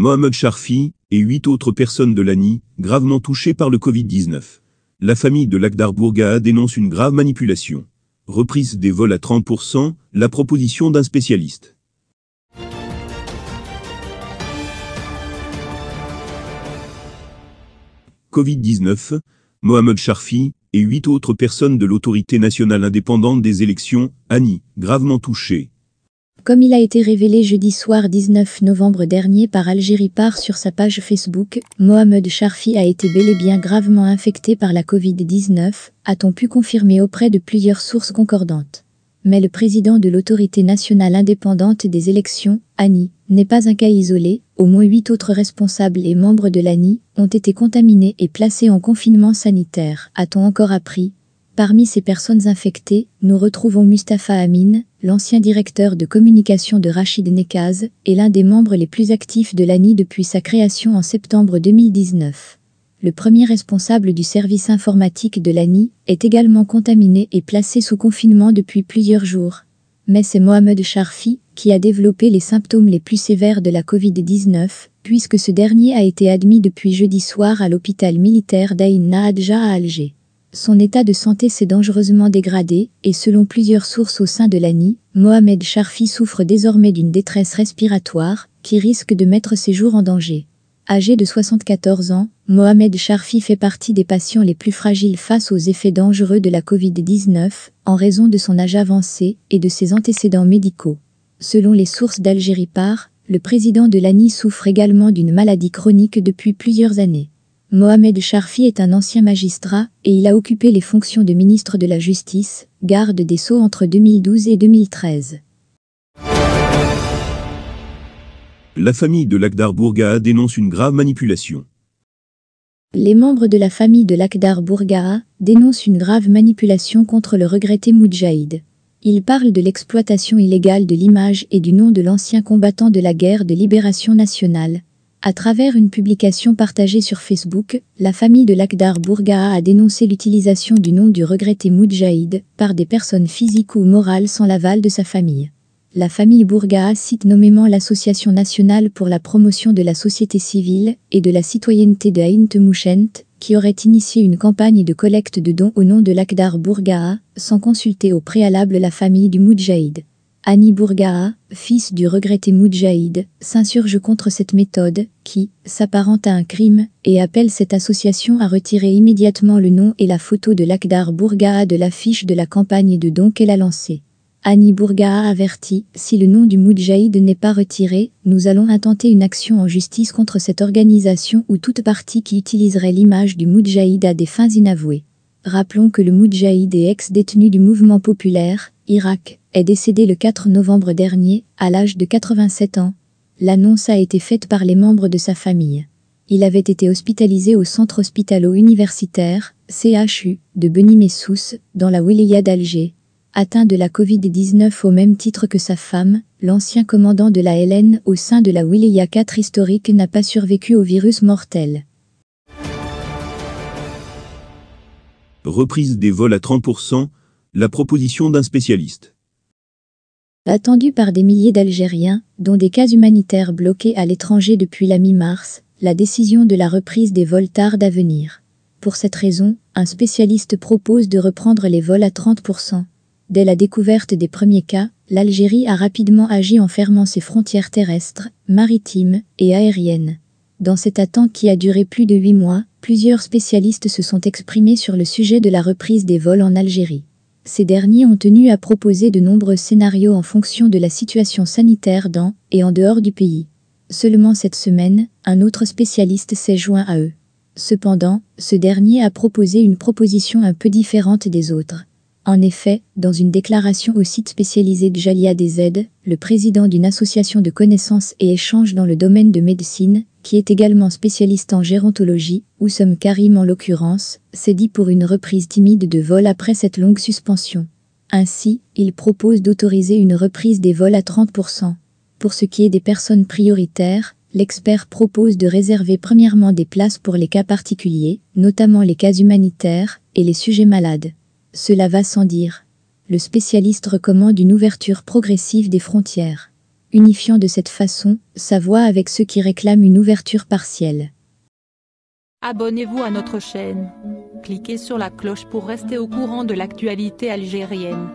Mohamed Sharfi et huit autres personnes de l'ANI, gravement touchées par le Covid-19. La famille de l'Akdar Bourga dénonce une grave manipulation. Reprise des vols à 30%, la proposition d'un spécialiste. Covid-19, Mohamed Sharfi et huit autres personnes de l'autorité nationale indépendante des élections, ANI, gravement touchées. Comme il a été révélé jeudi soir 19 novembre dernier par Algérie Part sur sa page Facebook, Mohamed Sharfi a été bel et bien gravement infecté par la Covid-19, a-t-on pu confirmer auprès de plusieurs sources concordantes. Mais le président de l'autorité nationale indépendante des élections, ANI, n'est pas un cas isolé, au moins huit autres responsables et membres de l'ANI ont été contaminés et placés en confinement sanitaire, a-t-on encore appris. Parmi ces personnes infectées, nous retrouvons Mustapha Amin, l'ancien directeur de communication de Rachid Nekaz, est l'un des membres les plus actifs de l'ANI depuis sa création en septembre 2019. Le premier responsable du service informatique de l'ANI est également contaminé et placé sous confinement depuis plusieurs jours. Mais c'est Mohamed Sharfi qui a développé les symptômes les plus sévères de la Covid-19, puisque ce dernier a été admis depuis jeudi soir à l'hôpital militaire d'Aïn Nahadja à Alger. Son état de santé s'est dangereusement dégradé et selon plusieurs sources au sein de l'ANI, Mohamed Sharfi souffre désormais d'une détresse respiratoire qui risque de mettre ses jours en danger. Âgé de 74 ans, Mohamed Sharfi fait partie des patients les plus fragiles face aux effets dangereux de la Covid-19 en raison de son âge avancé et de ses antécédents médicaux. Selon les sources d'Algérie Par, le président de l'ANI souffre également d'une maladie chronique depuis plusieurs années. Mohamed Sharfi est un ancien magistrat et il a occupé les fonctions de ministre de la Justice, garde des Sceaux entre 2012 et 2013. La famille de l'Akdar Bourgaa dénonce une grave manipulation. Les membres de la famille de l'Akdar Bourgaa dénoncent une grave manipulation contre le regretté Moudjahid. Ils parlent de l'exploitation illégale de l'image et du nom de l'ancien combattant de la guerre de libération nationale, à travers une publication partagée sur Facebook, la famille de Lakhdar Bourgaa a dénoncé l'utilisation du nom du regretté Moudjahid par des personnes physiques ou morales sans l'aval de sa famille. La famille Bourgaa cite nommément l'Association nationale pour la promotion de la société civile et de la citoyenneté de Aïnt Mouchent, qui aurait initié une campagne de collecte de dons au nom de Lakhdar Bourgaa, sans consulter au préalable la famille du Moudjahid. Annie Bourgara, fils du regretté Moudjahid, s'insurge contre cette méthode, qui s'apparente à un crime, et appelle cette association à retirer immédiatement le nom et la photo de l'Akhdar Bourgara de l'affiche de la campagne de don qu'elle a lancée. Annie Bourgara avertit, si le nom du Moudjahid n'est pas retiré, nous allons intenter une action en justice contre cette organisation ou toute partie qui utiliserait l'image du Moudjahid à des fins inavouées. Rappelons que le Moudjahid est ex-détenu du mouvement populaire, Irak, est décédé le 4 novembre dernier, à l'âge de 87 ans. L'annonce a été faite par les membres de sa famille. Il avait été hospitalisé au centre hospitalo-universitaire, CHU, de Beni Messous, dans la wilaya d'Alger. Atteint de la Covid-19 au même titre que sa femme, l'ancien commandant de la LN au sein de la wilaya 4 historique n'a pas survécu au virus mortel. Reprise des vols à 30% la proposition d'un spécialiste. Attendue par des milliers d'Algériens, dont des cas humanitaires bloqués à l'étranger depuis la mi-mars, la décision de la reprise des vols tarde à venir. Pour cette raison, un spécialiste propose de reprendre les vols à 30%. Dès la découverte des premiers cas, l'Algérie a rapidement agi en fermant ses frontières terrestres, maritimes et aériennes. Dans cette attente qui a duré plus de huit mois, plusieurs spécialistes se sont exprimés sur le sujet de la reprise des vols en Algérie ces derniers ont tenu à proposer de nombreux scénarios en fonction de la situation sanitaire dans et en dehors du pays. Seulement cette semaine, un autre spécialiste s'est joint à eux. Cependant, ce dernier a proposé une proposition un peu différente des autres. En effet, dans une déclaration au site spécialisé de Jalia DZ, le président d'une association de connaissances et échanges dans le domaine de médecine, qui est également spécialiste en gérontologie, ou Somme Karim en l'occurrence, s'est dit pour une reprise timide de vol après cette longue suspension. Ainsi, il propose d'autoriser une reprise des vols à 30%. Pour ce qui est des personnes prioritaires, l'expert propose de réserver premièrement des places pour les cas particuliers, notamment les cas humanitaires et les sujets malades. Cela va sans dire. Le spécialiste recommande une ouverture progressive des frontières, unifiant de cette façon sa voix avec ceux qui réclament une ouverture partielle. Abonnez-vous à notre chaîne. Cliquez sur la cloche pour rester au courant de l'actualité algérienne.